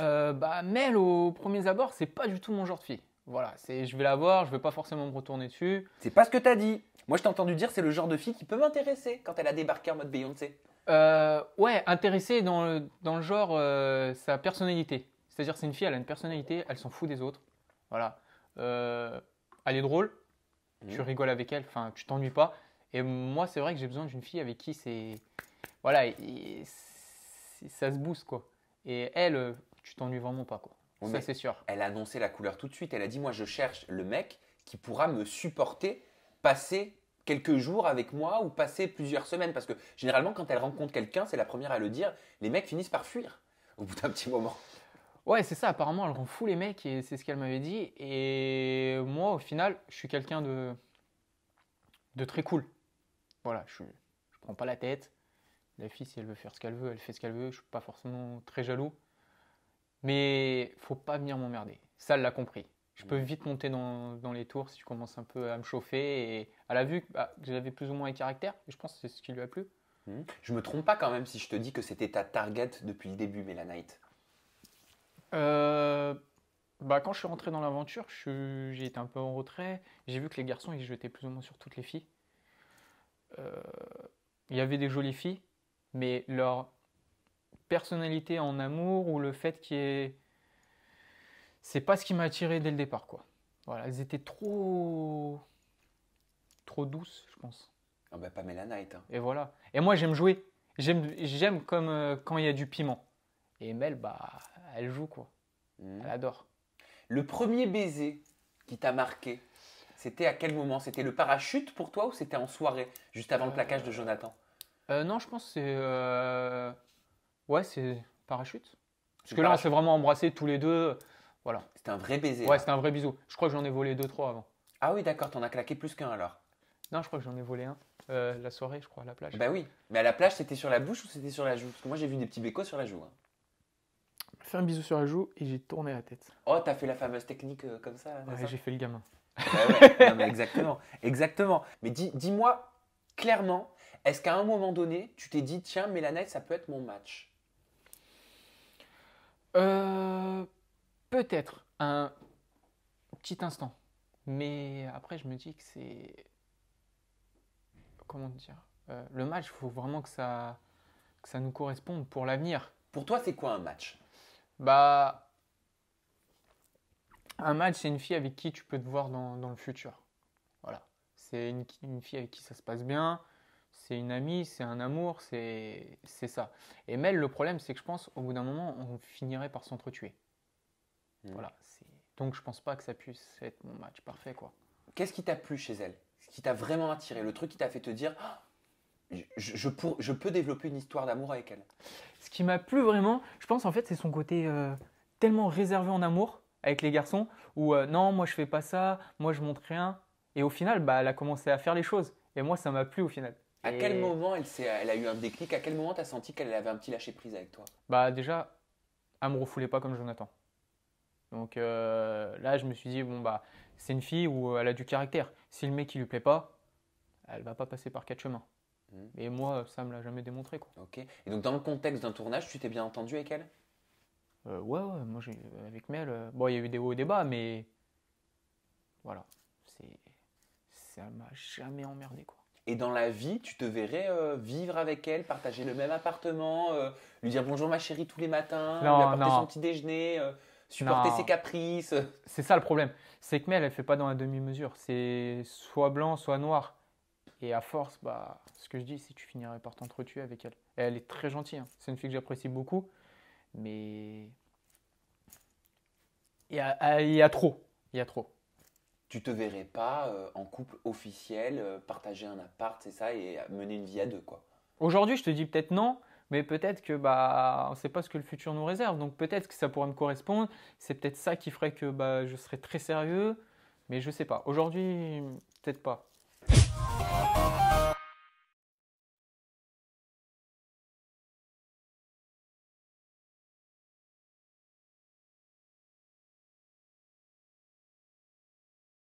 euh, bah, Mel, au premier abord, c'est pas du tout mon genre de fille. Voilà, c'est, je vais la voir, je vais pas forcément me retourner dessus. C'est pas ce que t'as dit. Moi, je t'ai entendu dire c'est le genre de fille qui peut m'intéresser quand elle a débarqué en mode Beyoncé. Euh, ouais, intéressée dans le, genre euh, sa personnalité. C'est-à-dire, c'est une fille, elle a une personnalité, elle s'en fout des autres. Voilà. Euh, elle est drôle, mmh. tu rigoles avec elle, enfin, tu t'ennuies pas. Et moi, c'est vrai que j'ai besoin d'une fille avec qui c'est. Voilà, ça se booste, quoi. Et elle, euh, tu t'ennuies vraiment pas. Quoi. ça, c'est sûr. Elle a annoncé la couleur tout de suite. Elle a dit Moi, je cherche le mec qui pourra me supporter, passer quelques jours avec moi ou passer plusieurs semaines. Parce que généralement, quand elle rencontre quelqu'un, c'est la première à le dire, les mecs finissent par fuir au bout d'un petit moment. Ouais, c'est ça. Apparemment, elle rend fou les mecs et c'est ce qu'elle m'avait dit. Et moi, au final, je suis quelqu'un de, de très cool. Voilà, je ne prends pas la tête. La fille, si elle veut faire ce qu'elle veut, elle fait ce qu'elle veut. Je ne suis pas forcément très jaloux. Mais faut pas venir m'emmerder. Ça, elle l'a compris. Je peux vite monter dans, les tours si tu commences un peu à me chauffer. Et à la vue, bah, j'avais plus ou moins les caractère. je pense que c'est ce qui lui a plu. Je hmm. Je me trompe pas quand même si je te dis que c'était ta target depuis le début, Mélanite. Euh, bah, quand je suis rentré dans l'aventure, j'ai été un peu en retrait. J'ai vu que les garçons, ils jetaient plus ou moins sur toutes les filles. Euh, il y avait des jolies filles, mais leur personnalité en amour ou le fait qu'il ait... C'est pas ce qui m'a attiré dès le départ, quoi. Voilà, elles étaient trop... Trop douces, je pense. Ah bah pas Knight. Hein. Et voilà. Et moi, j'aime jouer. J'aime comme euh, quand il y a du piment. Et Mel, bah, elle joue, quoi. Hmm. Elle adore. Le premier baiser qui t'a marqué, c'était à quel moment C'était le parachute pour toi ou c'était en soirée, juste avant le euh, plaquage de Jonathan euh, Non, je pense que c'est Ouais, c'est parachute. Parce que là, on s'est vraiment embrassés tous les deux. Euh, voilà. C'était un vrai baiser. Ouais, c'était un vrai bisou. Je crois que j'en ai volé deux, trois avant. Ah oui, d'accord, t'en as claqué plus qu'un alors. Non, je crois que j'en ai volé un. Euh, la soirée, je crois, à la plage. Bah oui, mais à la plage, c'était sur la bouche ou c'était sur la joue Parce que moi, j'ai vu des petits bécos sur la joue. Hein. Fais un bisou sur la joue et j'ai tourné la tête. Oh, t'as fait la fameuse technique euh, comme ça Ouais, j'ai fait le gamin. Bah ouais, non, mais exactement, exactement. Mais dis-moi clairement, est-ce qu'à un moment donné, tu t'es dit, tiens, Mélanette, ça peut être mon match euh, peut-être un petit instant. Mais après, je me dis que c'est. Comment dire euh, Le match, il faut vraiment que ça, que ça nous corresponde pour l'avenir. Pour toi, c'est quoi un match Bah. Un match, c'est une fille avec qui tu peux te voir dans, dans le futur. Voilà. C'est une, fille avec qui ça se passe bien, c'est une amie, c'est un amour, c'est ça. Et Mel, le problème, c'est que je pense, au bout d'un moment, on finirait par s'entretuer. Hmm. Voilà. Donc, je pense pas que ça puisse être mon match parfait, quoi. Qu'est-ce qui t'a plu chez elle Ce qui t'a vraiment attiré Le truc qui t'a fait te dire, ah, je, pour, je, peux développer une histoire d'amour avec elle Ce qui m'a plu vraiment, je pense, en fait, c'est son côté euh, tellement réservé en amour avec les garçons, où euh, non, moi, je fais pas ça, moi, je montre rien. Et au final, bah, elle a commencé à faire les choses. Et moi, ça m'a plu au final. À quel moment elle, elle a eu un déclic À quel moment tu as senti qu'elle avait un petit lâcher-prise avec toi Bah déjà, elle me refoulait pas comme Jonathan. Donc euh, là, je me suis dit, bon, bah, c'est une fille où euh, elle a du caractère. Si le mec, il lui plaît pas, elle va pas passer par quatre chemins. Hmm. Et moi, ça me l'a jamais démontré. Quoi. Ok. Et donc, dans le contexte d'un tournage, tu t'es bien entendu avec elle euh, Ouais, ouais. Moi, avec Mel, bon, il y a eu des hauts et des bas, mais voilà. C'est, ça m'a jamais emmerdé, quoi. Et dans la vie, tu te verrais euh, vivre avec elle, partager le même appartement, euh, lui dire bonjour ma chérie tous les matins, lui apporter son petit déjeuner, euh, supporter ses caprices. C'est ça le problème. C'est que Mel, elle fait pas dans la demi-mesure. C'est soit blanc, soit noir. Et à force, bah, ce que je dis, c'est que tu finirais par t'entretuer avec elle. elle est très gentille. Hein. C'est une fille que j'apprécie beaucoup. Mais. il y a trop. Il y a trop tu te verrais pas euh, en couple officiel, euh, partager un appart, c'est ça, et mener une vie à deux, quoi. Aujourd'hui, je te dis peut-être non, mais peut-être que bah, on sait pas ce que le futur nous réserve. Donc peut-être que ça pourrait me correspondre. C'est peut-être ça qui ferait que bah, je serais très sérieux, mais je sais pas. Aujourd'hui, peut-être pas.